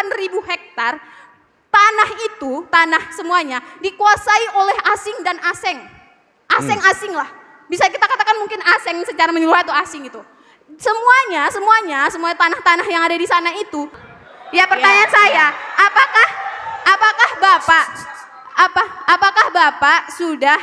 8.000 hektar tanah itu, tanah semuanya dikuasai oleh asing dan aseng, aseng asing lah. Bisa kita katakan mungkin aseng secara menyeluruh atau asing itu. Semuanya, semuanya, semua tanah-tanah yang ada di sana itu. Ya pertanyaan ya. saya, ya. apakah apakah Bapak apa apakah Bapak sudah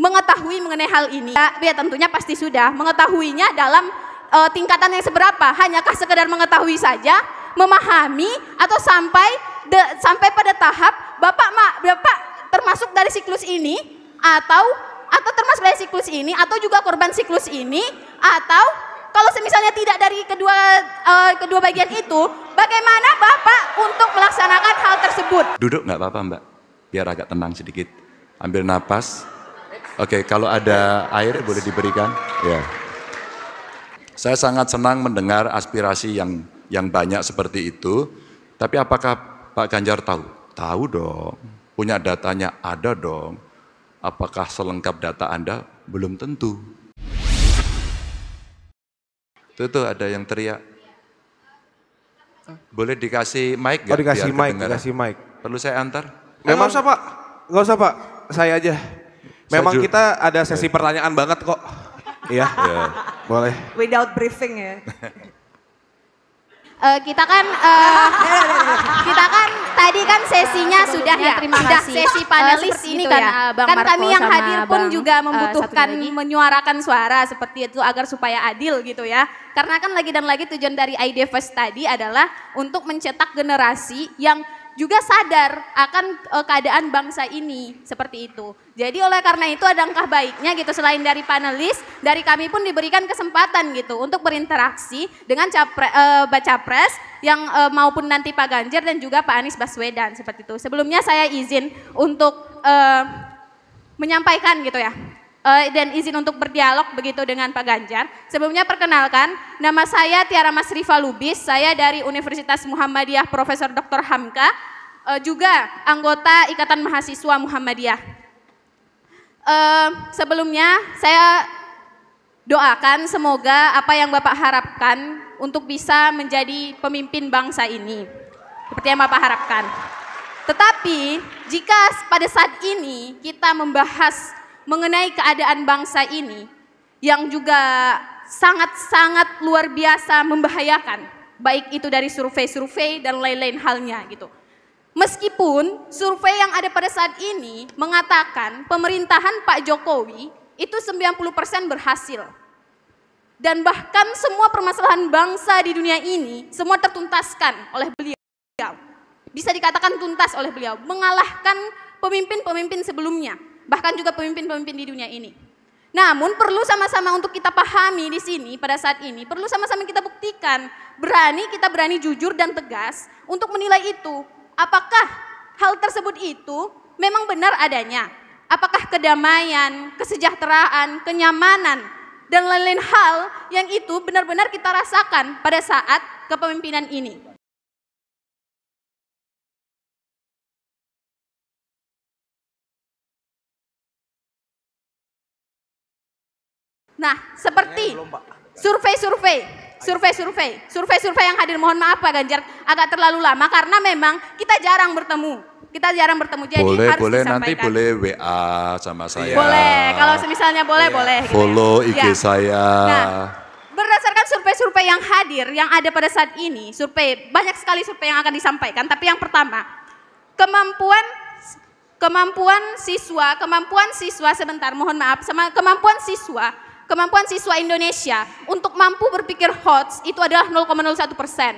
mengetahui mengenai hal ini? Ya, ya tentunya pasti sudah. Mengetahuinya dalam eh, tingkatan yang seberapa? Hanyakah sekedar mengetahui saja memahami atau sampai de, sampai pada tahap Bapak ma, Bapak termasuk dari siklus ini atau atau termasuk dari siklus ini atau juga korban siklus ini atau kalau misalnya tidak dari kedua uh, kedua bagian itu, bagaimana Bapak untuk melaksanakan hal tersebut? Duduk nggak apa-apa Mbak, biar agak tenang sedikit. Ambil napas. Oke, okay, kalau ada air boleh diberikan. Ya. Yeah. Saya sangat senang mendengar aspirasi yang yang banyak seperti itu. Tapi apakah Pak Ganjar tahu? Tahu dong. Punya datanya ada dong. Apakah selengkap data Anda? Belum tentu. Itu tuh ada yang teriak. Boleh dikasih mic gak? Oh dikasih mic, dikasih mic. Perlu saya antar? Memang eh, usah Pak. Gak usah Pak, saya aja. Memang saya kita ada sesi pertanyaan banget kok. Iya. yeah. Boleh. Without briefing ya. uh, kita kan uh, kita kan tadi kan sesinya sudah ya terima sudah kasih. sesi panelis uh, ini kan ya, Bang kan kami yang hadir pun bang, juga eh, membutuhkan uh, menyuarakan suara seperti itu agar supaya adil gitu ya karena kan lagi dan lagi tujuan dari ID Fest tadi adalah untuk mencetak generasi yang juga sadar akan eh, keadaan bangsa ini seperti itu. Jadi oleh karena itu ada langkah baiknya gitu selain dari panelis, dari kami pun diberikan kesempatan gitu untuk berinteraksi dengan capre, e, baca pres yang e, maupun nanti Pak Ganjar dan juga Pak Anies Baswedan seperti itu. Sebelumnya saya izin untuk menyampaikan gitu ya uh, dan izin untuk berdialog begitu dengan Pak Ganjar. Sebelumnya perkenalkan, nama saya Tiara Mas Riva Lubis, saya dari Universitas Muhammadiyah Profesor Dr. Hamka, uh, juga anggota Ikatan Mahasiswa Muhammadiyah. Uh, sebelumnya saya doakan semoga apa yang Bapak harapkan untuk bisa menjadi pemimpin bangsa ini. Seperti yang Bapak harapkan. Tetapi jika pada saat ini kita membahas mengenai keadaan bangsa ini yang juga sangat-sangat luar biasa membahayakan, baik itu dari survei-survei dan lain-lain halnya gitu. Meskipun survei yang ada pada saat ini mengatakan pemerintahan Pak Jokowi itu 90% berhasil. Dan bahkan semua permasalahan bangsa di dunia ini semua tertuntaskan oleh beliau. Bisa dikatakan tuntas oleh beliau, mengalahkan pemimpin-pemimpin sebelumnya bahkan juga pemimpin-pemimpin di dunia ini. Namun perlu sama-sama untuk kita pahami di sini pada saat ini, perlu sama-sama kita buktikan, berani kita berani jujur dan tegas untuk menilai itu. Apakah hal tersebut itu memang benar adanya? Apakah kedamaian, kesejahteraan, kenyamanan, dan lain-lain hal yang itu benar-benar kita rasakan pada saat kepemimpinan ini. Nah, seperti survei-survei, survei-survei, survei-survei yang hadir mohon maaf Pak Ganjar agak terlalu lama karena memang kita jarang bertemu. Kita jarang bertemu. Jadi boleh, harus boleh nanti boleh WA sama saya. Boleh, kalau misalnya boleh, yeah. boleh. Gitu ya. Follow gitu. IG ya. saya. Nah, berdasarkan survei-survei yang hadir yang ada pada saat ini, survei banyak sekali survei yang akan disampaikan, tapi yang pertama, kemampuan kemampuan siswa, kemampuan siswa sebentar mohon maaf, sama kemampuan siswa kemampuan siswa Indonesia untuk mampu berpikir hots itu adalah 0,01 persen.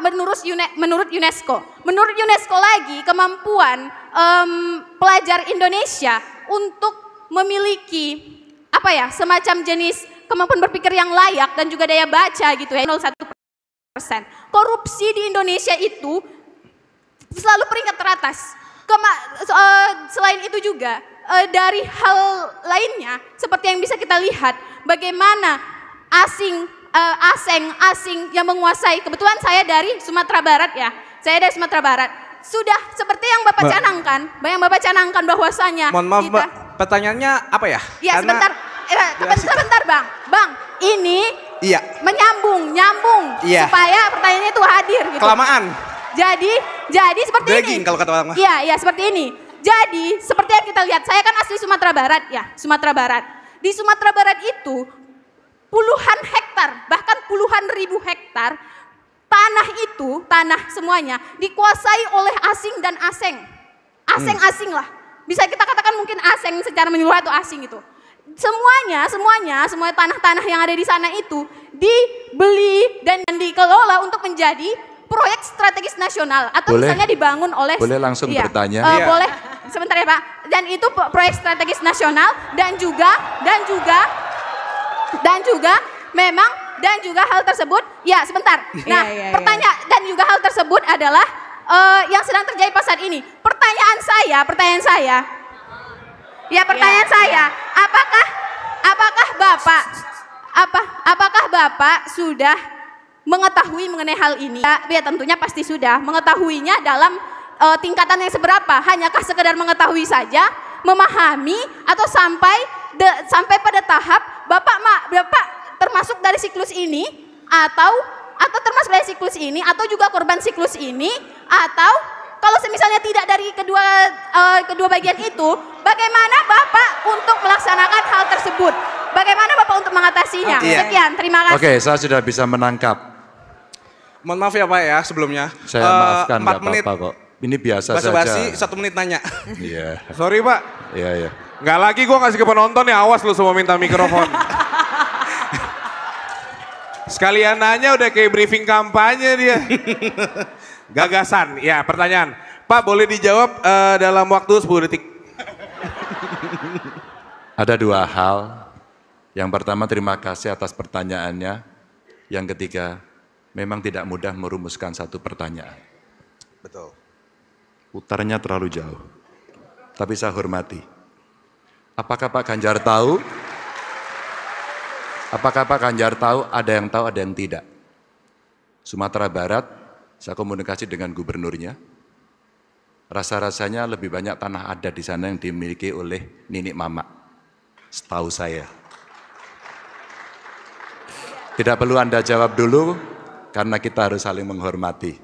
menurut, menurut UNESCO, menurut UNESCO lagi kemampuan um, pelajar Indonesia untuk memiliki apa ya semacam jenis kemampuan berpikir yang layak dan juga daya baca gitu ya 0,1 persen. Korupsi di Indonesia itu selalu peringkat teratas. Kema, uh, eh, selain itu juga uh, dari hal lainnya seperti yang bisa kita lihat bagaimana asing uh, aseng asing yang menguasai kebetulan saya dari Sumatera Barat ya. Saya dari Sumatera Barat. Sudah seperti yang Bapak canangkan, yang Bapak canangkan bahwasanya Mohon maaf, kita, pertanyaannya apa ya? Iya, sebentar. Eh, ya, sebentar, sebentar, Bang. Bang, ini Iya. Menyambung, nyambung. Iya. Supaya pertanyaannya itu hadir. Gitu. Kelamaan. Jadi, jadi seperti ini. kalau kata orang Iya, iya seperti ini. Jadi, seperti yang kita lihat, saya kan asli Sumatera Barat ya, Sumatera Barat. Di Sumatera Barat itu puluhan hektar, bahkan puluhan ribu hektar tanah itu, tanah semuanya dikuasai oleh asing dan aseng. aseng asing lah. Bisa kita katakan mungkin aseng secara menyeluruh atau asing itu. Semuanya, semuanya, semua tanah-tanah yang ada di sana itu dibeli dan dikelola untuk menjadi proyek strategis nasional atau boleh, misalnya dibangun oleh Boleh langsung iya, bertanya. Uh, iya. Boleh. Sebentar ya, Pak. Dan itu proyek strategis nasional dan juga dan juga dan juga memang dan juga hal tersebut ya sebentar. Iya, nah, iya, iya, pertanyaan dan juga hal tersebut adalah uh, yang sedang terjadi pasar ini. Pertanyaan saya, pertanyaan saya. Ya, pertanyaan iya, saya, iya. apakah apakah Bapak apa apakah Bapak sudah mengetahui mengenai hal ini? Ya, ya tentunya pasti sudah. Mengetahuinya dalam e, tingkatan yang seberapa? Hanyakah sekedar mengetahui saja, memahami atau sampai de, sampai pada tahap Bapak Ma, Bapak termasuk dari siklus ini atau atau termasuk dari siklus ini atau juga korban siklus ini atau kalau misalnya tidak dari kedua e, kedua bagian itu, bagaimana Bapak untuk melaksanakan hal tersebut? Bagaimana Bapak untuk mengatasinya? Sekian, terima kasih. Oke, okay, saya sudah bisa menangkap Mohon maaf ya Pak ya sebelumnya. Saya uh, maafkan menit. apa-apa kok. Ini biasa Basa basi saja. satu menit nanya. Iya. yeah. Sorry Pak. Iya, yeah, iya. Yeah. Nggak lagi gue kasih ke penonton ya awas lu semua minta mikrofon. Sekalian nanya udah kayak briefing kampanye dia. Gagasan, ya pertanyaan. Pak boleh dijawab uh, dalam waktu 10 detik. Ada dua hal. Yang pertama terima kasih atas pertanyaannya. Yang ketiga memang tidak mudah merumuskan satu pertanyaan. Betul. Putarnya terlalu jauh. Tapi saya hormati. Apakah Pak Ganjar tahu? Apakah Pak Ganjar tahu ada yang tahu ada yang tidak? Sumatera Barat, saya komunikasi dengan gubernurnya. Rasa-rasanya lebih banyak tanah adat di sana yang dimiliki oleh Nini Mama. Setahu saya. Tidak perlu Anda jawab dulu, karena kita harus saling menghormati.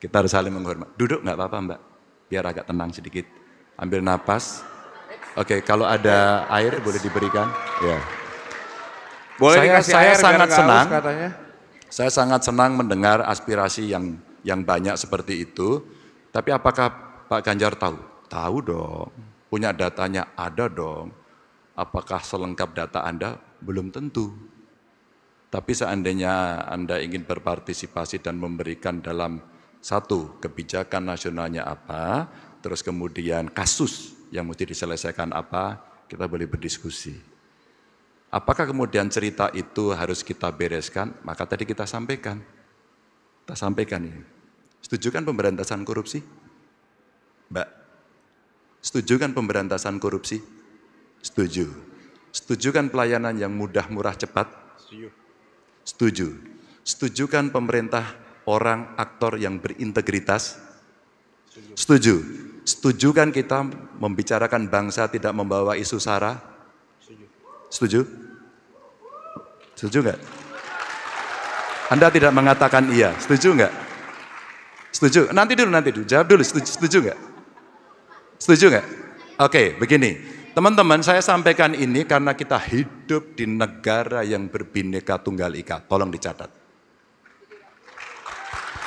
Kita harus saling menghormati. Duduk nggak apa-apa mbak, biar agak tenang sedikit. Ambil napas. Oke, okay, kalau ada air boleh diberikan. Ya. Boleh saya saya air, sangat senang. katanya. Saya sangat senang mendengar aspirasi yang yang banyak seperti itu. Tapi apakah Pak Ganjar tahu? Tahu dong. Punya datanya ada dong. Apakah selengkap data Anda? Belum tentu. Tapi seandainya Anda ingin berpartisipasi dan memberikan dalam satu kebijakan nasionalnya apa, terus kemudian kasus yang mesti diselesaikan apa, kita boleh berdiskusi. Apakah kemudian cerita itu harus kita bereskan? Maka tadi kita sampaikan. Kita sampaikan ini. Setuju kan pemberantasan korupsi? Mbak, setuju kan pemberantasan korupsi? Setuju. Setuju kan pelayanan yang mudah, murah, cepat? Setuju. Setuju. Setujukan pemerintah orang aktor yang berintegritas? Setuju. Setujukan kita membicarakan bangsa tidak membawa isu sara? Setuju? Setuju nggak? Anda tidak mengatakan iya, setuju nggak? Setuju? Nanti dulu, nanti dulu. Jawab dulu, setuju, setuju nggak? Setuju nggak? Oke, okay, begini. Teman-teman, saya sampaikan ini karena kita hidup di negara yang berbineka tunggal ika. Tolong dicatat.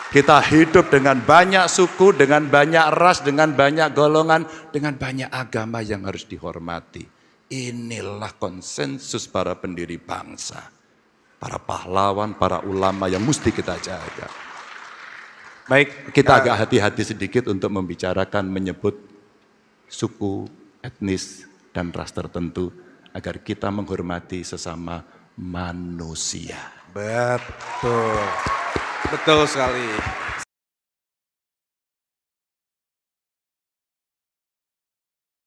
Kita hidup dengan banyak suku, dengan banyak ras, dengan banyak golongan, dengan banyak agama yang harus dihormati. Inilah konsensus para pendiri bangsa, para pahlawan, para ulama yang mesti kita jaga. Baik, kita agak hati-hati sedikit untuk membicarakan menyebut suku, etnis, dan ras tertentu agar kita menghormati sesama manusia. Betul. Betul sekali.